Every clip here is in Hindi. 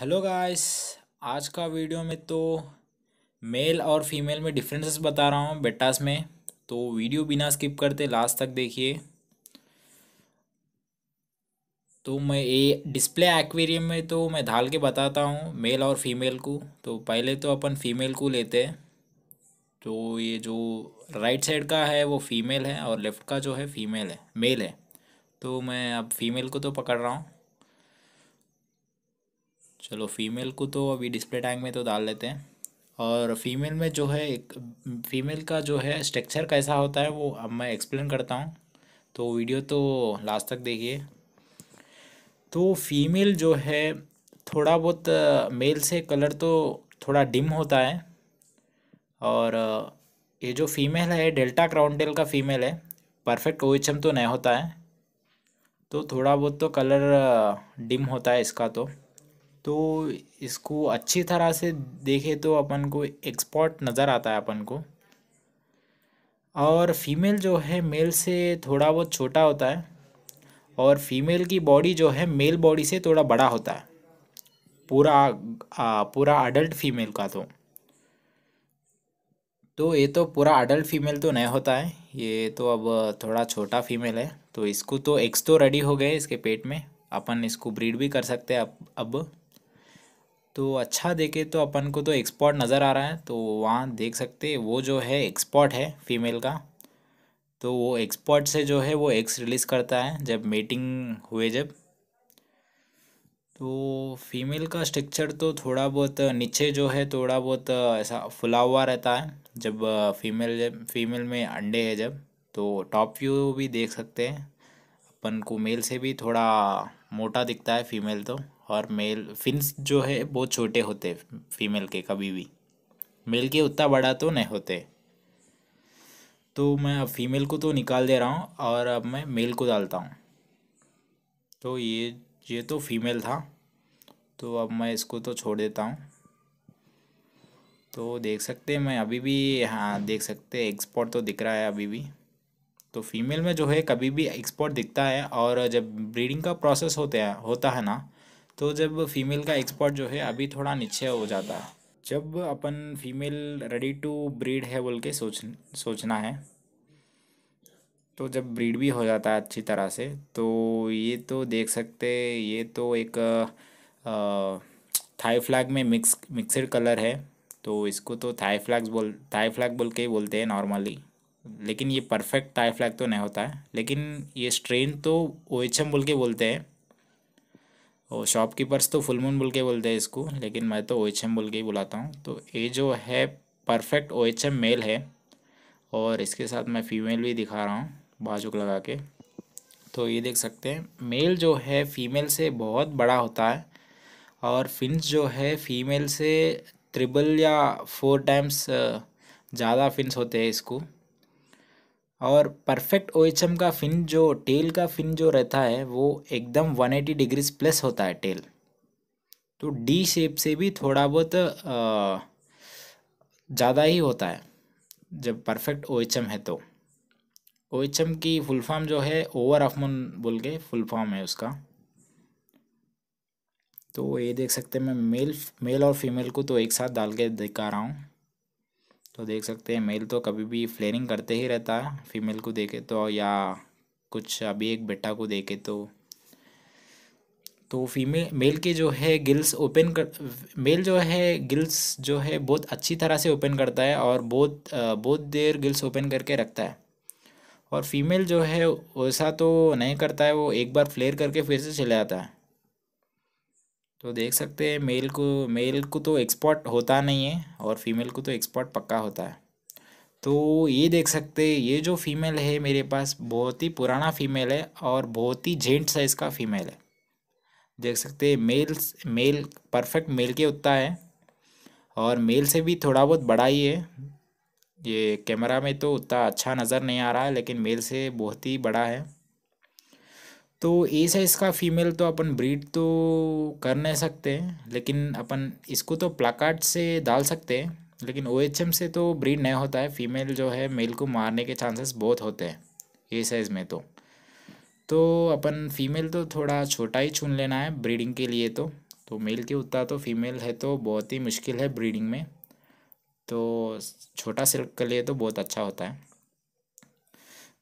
हेलो गाइस आज का वीडियो में तो मेल और फीमेल में डिफरेंसेस बता रहा हूँ बेटास में तो वीडियो बिना स्किप करते लास्ट तक देखिए तो मैं ये डिस्प्ले एक्वेरियम में तो मैं ढाल के बताता हूँ मेल और फीमेल को तो पहले तो अपन फीमेल को लेते हैं तो ये जो राइट साइड का है वो फीमेल है और लेफ़्ट का जो है फीमेल है मेल है तो मैं अब फीमेल को तो पकड़ रहा हूँ चलो फीमेल को तो अभी डिस्प्ले टैंक में तो डाल लेते हैं और फीमेल में जो है एक फीमेल का जो है स्ट्रक्चर कैसा होता है वो अब मैं एक्सप्लेन करता हूँ तो वीडियो तो लास्ट तक देखिए तो फीमेल जो है थोड़ा बहुत मेल से कलर तो थोड़ा डिम होता है और ये जो फीमेल है डेल्टा क्राउंडेल का फीमेल है परफेक्ट ओ तो नहीं होता है तो थोड़ा बहुत तो कलर डिम होता है इसका तो तो इसको अच्छी तरह से देखे तो अपन को एक्सपर्ट नज़र आता है अपन को और फीमेल जो है मेल से थोड़ा बहुत छोटा होता है और फीमेल की बॉडी जो है मेल बॉडी से थोड़ा बड़ा होता है पूरा आ, पूरा अडल्ट फीमेल का तो तो ये तो पूरा अडल्ट फीमेल तो नहीं होता है ये तो अब थोड़ा छोटा फीमेल है तो इसको तो एक्स तो रेडी हो गए इसके पेट में अपन इसको ब्रीड भी कर सकते हैं अब अब तो अच्छा देखे तो अपन को तो एक्सपोर्ट नज़र आ रहा है तो वहाँ देख सकते वो जो है एक्सपोर्ट है फीमेल का तो वो एक्सपोर्ट से जो है वो एक्स रिलीज़ करता है जब मेटिंग हुए जब तो फीमेल का स्ट्रक्चर तो थोड़ा बहुत नीचे जो है थोड़ा बहुत ऐसा फुला हुआ रहता है जब फीमेल जब फीमेल में अंडे है जब तो टॉप व्यू भी देख सकते हैं अपन को मेल से भी थोड़ा मोटा दिखता है फीमेल तो और मेल फिन्स जो है बहुत छोटे होते फीमेल के कभी भी मेल के उतना बड़ा तो नहीं होते तो मैं अब फीमेल को तो निकाल दे रहा हूँ और अब मैं मेल को डालता हूँ तो ये ये तो फीमेल था तो अब मैं इसको तो छोड़ देता हूँ तो देख सकते हैं मैं अभी भी हाँ देख सकते हैं एक्सपोर्ट तो दिख रहा है अभी भी तो फीमेल में जो है कभी भी एक्सपोर्ट दिखता है और जब ब्रीडिंग का प्रोसेस होता है होता है ना तो जब फीमेल का एक्सपोर्ट जो है अभी थोड़ा नीचे हो जाता है जब अपन फीमेल रेडी टू ब्रीड है बोल के सोच सोचना है तो जब ब्रीड भी हो जाता है अच्छी तरह से तो ये तो देख सकते ये तो एक थाई फ्लैग में मिक्स मिक्सड कलर है तो इसको तो थाई फ्लैग्स बोल थाई फ्लैग बोल के ही बोलते हैं नॉर्मली लेकिन ये परफेक्ट टाई फ्लैग तो नहीं होता है लेकिन ये स्ट्रेन तो ओ एच एम बोल के बोलते हैं और शॉपकीपर्स तो फुल मून बोल के बोलते हैं इसको लेकिन मैं तो ओ एच एम बोल के ही बुलाता हूँ तो ये जो है perfect O H M male है और इसके साथ मैं फीमेल भी दिखा रहा हूँ बाजुक लगा के तो ये देख सकते हैं मेल जो है फीमेल से बहुत बड़ा होता है और फिंस जो है फीमेल से ट्रिपल या फोर टाइम्स ज़्यादा फिंस होते हैं इसको और परफेक्ट ओ का फिन जो टेल का फिन जो रहता है वो एकदम 180 डिग्रीज प्लस होता है टेल तो डी शेप से भी थोड़ा बहुत ज़्यादा ही होता है जब परफेक्ट ओ है तो ओ की फुल फॉर्म जो है ओवर अफमन बोल के फुल फॉर्म है उसका तो ये देख सकते हैं मैं मेल मेल और फीमेल को तो एक साथ डाल के दिखा रहा हूँ तो देख सकते हैं मेल तो कभी भी फ्लेयरिंग करते ही रहता है फीमेल को देखे तो या कुछ अभी एक बेटा को देखे तो तो फीमेल मेल के जो है गिल्स ओपन कर मेल जो है गिल्स जो है बहुत अच्छी तरह से ओपन करता है और बहुत बहुत देर गिल्स ओपन करके रखता है और फीमेल जो है वैसा तो नहीं करता है वो एक बार फ्लेयर करके फिर से चले जाता है तो देख सकते हैं मेल को मेल को तो एक्सपोर्ट होता नहीं है और फीमेल को तो एक्सपोर्ट पक्का होता है तो ये देख सकते हैं ये जो फीमेल है मेरे पास बहुत ही पुराना फीमेल है और बहुत ही जेंट साइज़ का फीमेल है देख सकते हैं मेल मेल परफेक्ट मेल के उत्ता है और मेल से भी थोड़ा बहुत बड़ा ही है ये कैमरा में तो उतना अच्छा नज़र नहीं आ रहा है लेकिन मेल से बहुत ही बड़ा है तो ए साइज़ का फीमेल तो अपन ब्रीड तो कर नहीं सकते लेकिन अपन इसको तो प्लाकार्ड से डाल सकते हैं लेकिन ओ एच एम से तो ब्रीड नहीं होता है फीमेल जो है मेल को मारने के चांसेस बहुत होते हैं ए साइज़ में तो तो अपन फीमेल तो थोड़ा छोटा ही चुन लेना है ब्रीडिंग के लिए तो तो मेल के उतना तो फीमेल है तो बहुत ही मुश्किल है ब्रीडिंग में तो छोटा सिल्क के लिए तो बहुत अच्छा होता है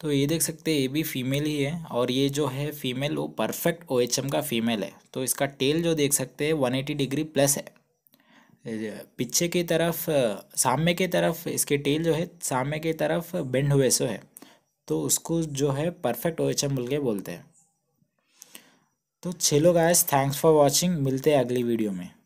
तो ये देख सकते हैं ये भी फीमेल ही है और ये जो है फीमेल वो परफेक्ट ओ एच एम का फीमेल है तो इसका टेल जो देख सकते हैं वन एटी डिग्री प्लस है पीछे की तरफ सामने की तरफ इसके टेल जो है सामने की तरफ बेंड हुए सो है तो उसको जो है परफेक्ट ओ एच एम बोल के बोलते हैं तो लोग गाइस थैंक्स फॉर वॉचिंग मिलते हैं अगली वीडियो में